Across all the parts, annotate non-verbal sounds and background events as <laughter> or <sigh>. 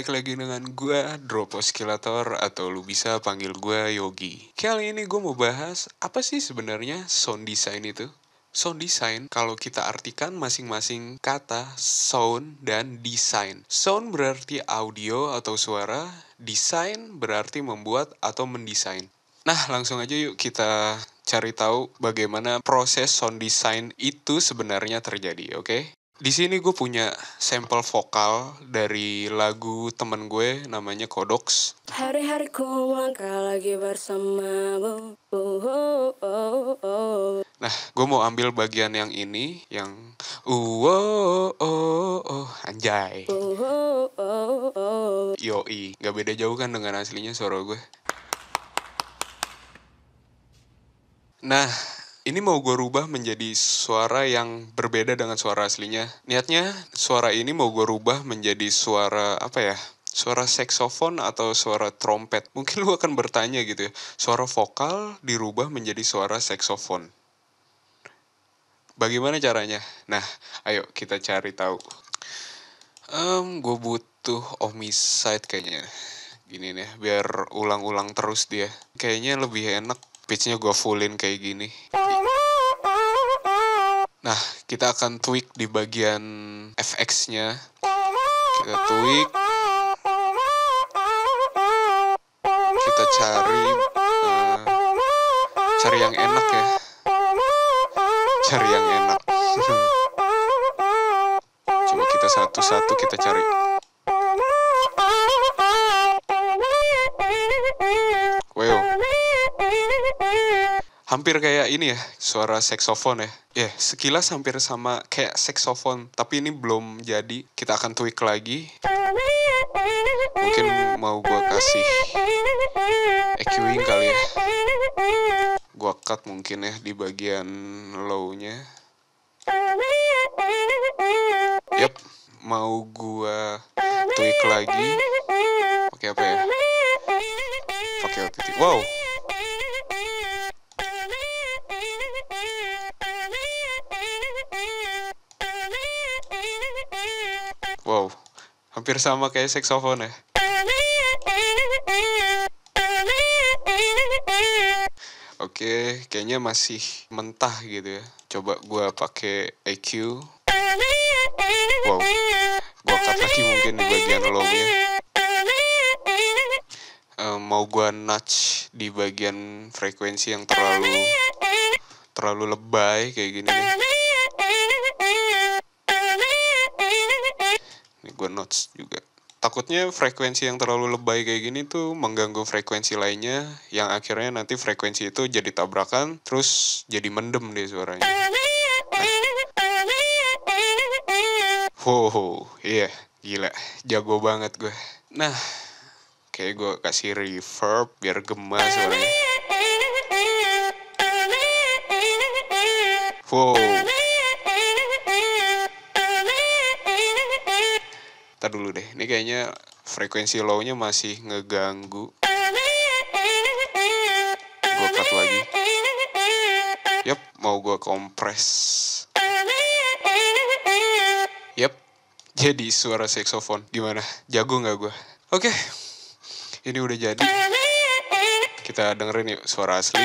balik lagi dengan gue droposkilator atau lu bisa panggil gue Yogi. Kali ini gue mau bahas apa sih sebenarnya sound design itu? Sound design kalau kita artikan masing-masing kata sound dan design. Sound berarti audio atau suara, design berarti membuat atau mendesain. Nah, langsung aja yuk kita cari tahu bagaimana proses sound design itu sebenarnya terjadi, oke? Okay? di sini gue punya sampel vokal dari lagu temen gue namanya Kodox. hari ku langkah lagi bersamamu. Oh, oh, oh, oh. Nah, gue mau ambil bagian yang ini, yang uh, oh, oh, oh, anjay. Uh, oh, oh, oh. Yoi, gak beda jauh kan dengan aslinya suara gue. Nah, ini mau gue rubah menjadi suara yang berbeda dengan suara aslinya. Niatnya suara ini mau gue rubah menjadi suara apa ya? Suara saksofon atau suara trompet. Mungkin lu akan bertanya gitu ya. Suara vokal dirubah menjadi suara saksofon. Bagaimana caranya? Nah, ayo kita cari tahu. Um, gue butuh omniscite kayaknya. Gini nih, biar ulang-ulang terus dia. Kayaknya lebih enak pitchnya gue fullin kayak gini. Nah, kita akan tweak di bagian FX-nya. Kita tweak. Kita cari uh, cari yang enak ya. Cari yang enak. <laughs> cuma kita satu-satu kita cari. hampir kayak ini ya suara saxofon ya ya yeah, sekilas hampir sama kayak saxofon tapi ini belum jadi kita akan tweak lagi mungkin mau gue kasih EQing kali ya gue cut mungkin ya di bagian low-nya yep mau gue tweak lagi pakai apa ya pakai OTT wow Hampir sama kayak saksofon ya. Oke, kayaknya masih mentah gitu ya. Coba gua pakai EQ. Wow. Gua cut lagi mungkin di bagian low-nya. Uh, eh, mau gua notch di bagian frekuensi yang terlalu terlalu lebay kayak gini nih. Ya. notes juga takutnya frekuensi yang terlalu lebay kayak gini tuh mengganggu frekuensi lainnya yang akhirnya nanti frekuensi itu jadi tabrakan terus jadi mendem deh suaranya Wow, iya, yeah, gila, jago banget gue. Nah, kayak gue kasih reverb biar gemas suaranya. Wow. Ntar dulu deh, ini kayaknya frekuensi low-nya masih ngeganggu. Gue cut lagi. Yap, mau gue kompres. Yap, jadi suara saxophone. Gimana? Jago nggak gue? Oke, okay. ini udah jadi. Kita dengerin yuk suara asli.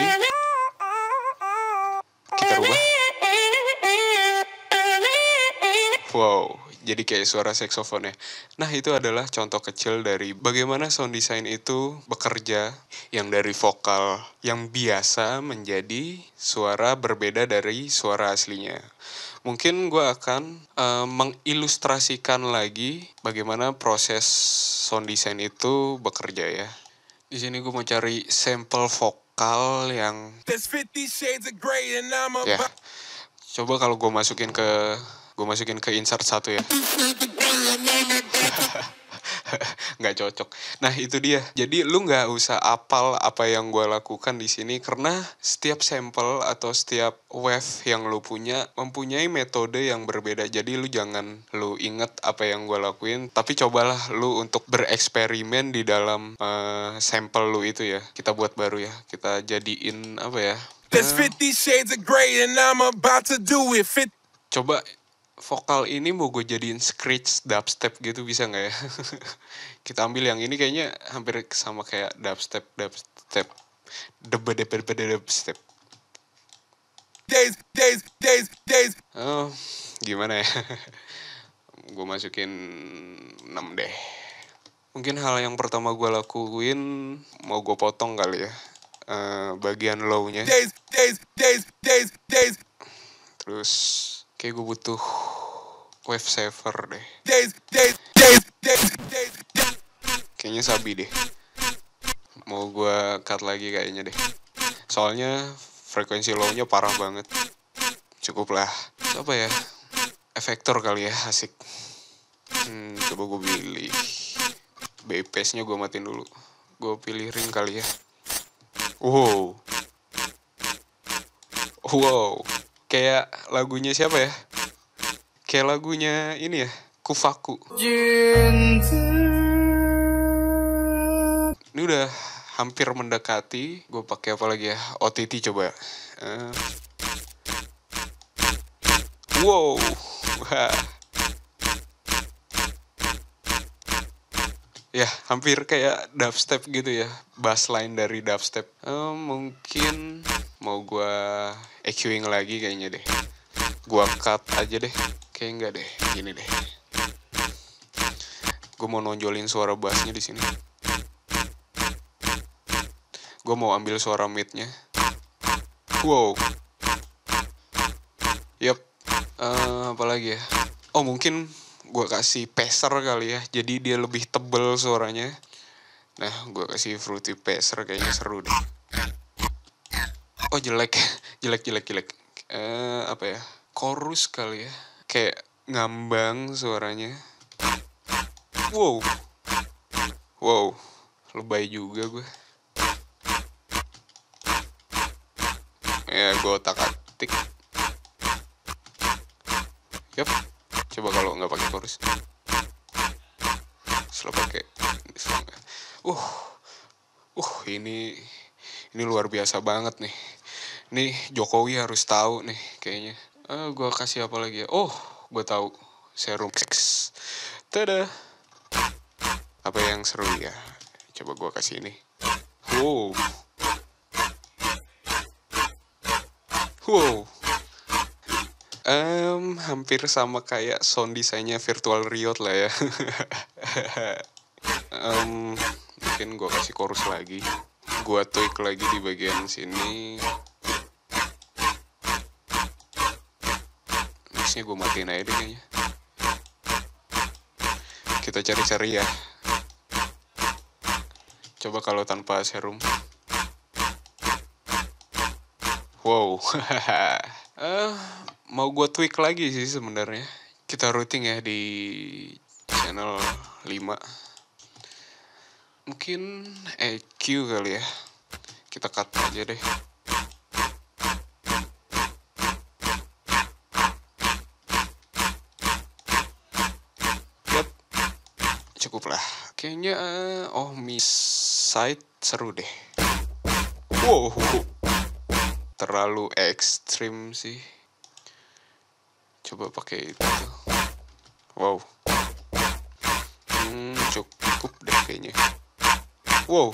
Wow, jadi kayak suara saksofonnya. Nah, itu adalah contoh kecil dari bagaimana sound design itu bekerja yang dari vokal yang biasa menjadi suara berbeda dari suara aslinya. Mungkin gue akan uh, mengilustrasikan lagi bagaimana proses sound design itu bekerja ya. Di sini gue mau cari sampel vokal yang ya. Coba kalau gue masukin ke gue masukin ke insert satu ya <laughs> nggak cocok. Nah itu dia. Jadi lu nggak usah apal apa yang gue lakukan di sini karena setiap sampel atau setiap wave yang lu punya mempunyai metode yang berbeda. Jadi lu jangan lu inget apa yang gue lakuin, tapi cobalah lu untuk bereksperimen di dalam uh, sampel lu itu ya. Kita buat baru ya. Kita jadiin apa ya? Eh. Coba vokal ini mau gue jadiin screech dubstep gitu bisa nggak ya? <laughs> Kita ambil yang ini kayaknya hampir sama kayak dubstep dubstep debe debe debe dubstep. Days days days days. Oh, gimana ya? <laughs> gue masukin 6 deh. Mungkin hal yang pertama gue lakuin mau gue potong kali ya. Uh, bagian low-nya. Days, days, days, days, days. Terus Kayak gue butuh wave saver deh. Kayaknya sabi deh. Mau gue cut lagi kayaknya deh. Soalnya frekuensi low-nya parah banget. Cukup lah. Apa ya? Efektor kali ya, asik. Hmm, coba gue pilih. BPS-nya gue matiin dulu. Gue pilih ring kali ya. Wow. Wow kayak lagunya siapa ya kayak lagunya ini ya kufaku ini udah hampir mendekati gue pakai apa lagi ya OTT coba uh. wow <laughs> ya hampir kayak dubstep gitu ya bassline dari dubstep uh, mungkin mau gue EQing lagi kayaknya deh gue cut aja deh kayak enggak deh gini deh gue mau nonjolin suara bassnya di sini gue mau ambil suara midnya wow yep uh, eh, apalagi ya oh mungkin gue kasih peser kali ya jadi dia lebih tebel suaranya nah gue kasih fruity peser kayaknya seru deh Oh jelek <laughs> jelek jelek jelek Eh apa ya chorus kali ya kayak ngambang suaranya wow wow lebay juga gue ya gue otak atik yep coba kalau nggak pakai chorus selalu pakai uh uh ini ini luar biasa banget nih nih Jokowi harus tahu nih kayaknya uh, eh, gue kasih apa lagi ya oh gue tahu serum X tada apa yang seru ya coba gue kasih ini wow wow um, hampir sama kayak sound desainnya virtual riot lah ya um, <laughs> mungkin gue kasih chorus lagi gue tweak lagi di bagian sini gue matiin aja deh kayaknya kita cari-cari ya coba kalau tanpa serum wow uh, <laughs> mau gue tweak lagi sih sebenarnya kita routing ya di channel 5 mungkin EQ kali ya kita cut aja deh lah. Kayaknya eh, oh Miss seru deh. Wow. Terlalu ekstrim sih. Coba pakai itu. Wow. Hmm, cukup deh kayaknya. Wow.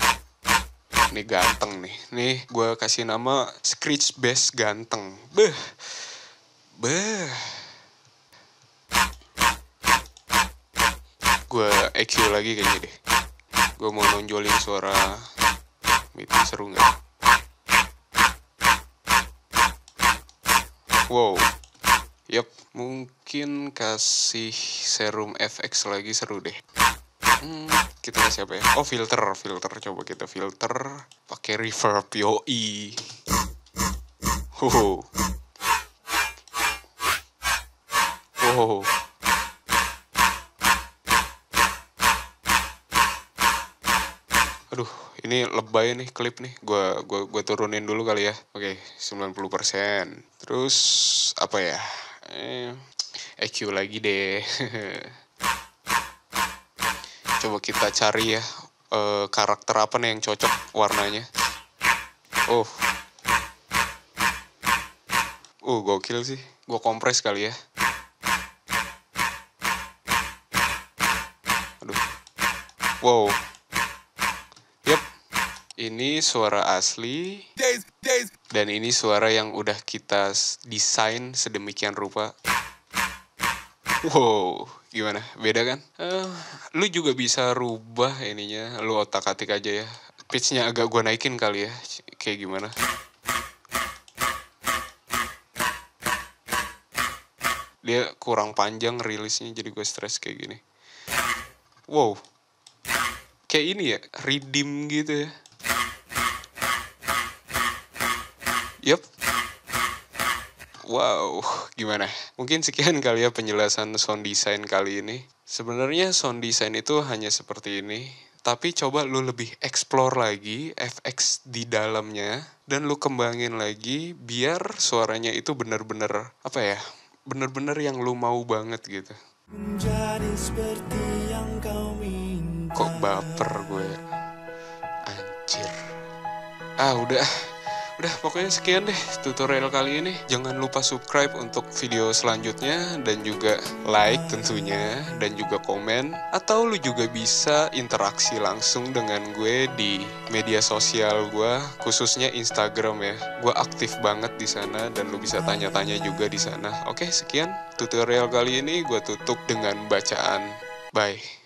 Ini ganteng nih. Nih gue kasih nama Screech Bass Ganteng. Beh. Beh. gue EQ lagi kayaknya deh gue mau nonjolin suara itu seru nggak wow yep mungkin kasih serum FX lagi seru deh hmm, kita kasih apa ya oh filter filter coba kita filter pakai reverb yoi Oh. Oh. ini lebay nih klip nih gue gua, gua turunin dulu kali ya oke okay, 90% terus apa ya eh, EQ lagi deh <laughs> coba kita cari ya eh, karakter apa nih yang cocok warnanya oh uh gokil sih gue kompres kali ya aduh wow ini suara asli. Dan ini suara yang udah kita desain sedemikian rupa. Wow, gimana? Beda kan? Uh, lu juga bisa rubah ininya, lu otak-atik aja ya. Pitchnya agak gua naikin kali ya, kayak gimana? Dia kurang panjang rilisnya, jadi gue stres kayak gini. Wow, kayak ini ya, redeem gitu ya. Yup. Wow, gimana? Mungkin sekian kali ya penjelasan sound design kali ini. Sebenarnya sound design itu hanya seperti ini, tapi coba lu lebih explore lagi FX di dalamnya dan lu kembangin lagi biar suaranya itu bener-bener apa ya? Bener-bener yang lu mau banget gitu. Menjadi seperti yang kau minta. Kok baper gue? Anjir. Ah, udah. Udah pokoknya sekian deh tutorial kali ini. Jangan lupa subscribe untuk video selanjutnya dan juga like tentunya dan juga komen atau lu juga bisa interaksi langsung dengan gue di media sosial gue khususnya Instagram ya. Gue aktif banget di sana dan lu bisa tanya-tanya juga di sana. Oke, sekian tutorial kali ini gue tutup dengan bacaan. Bye.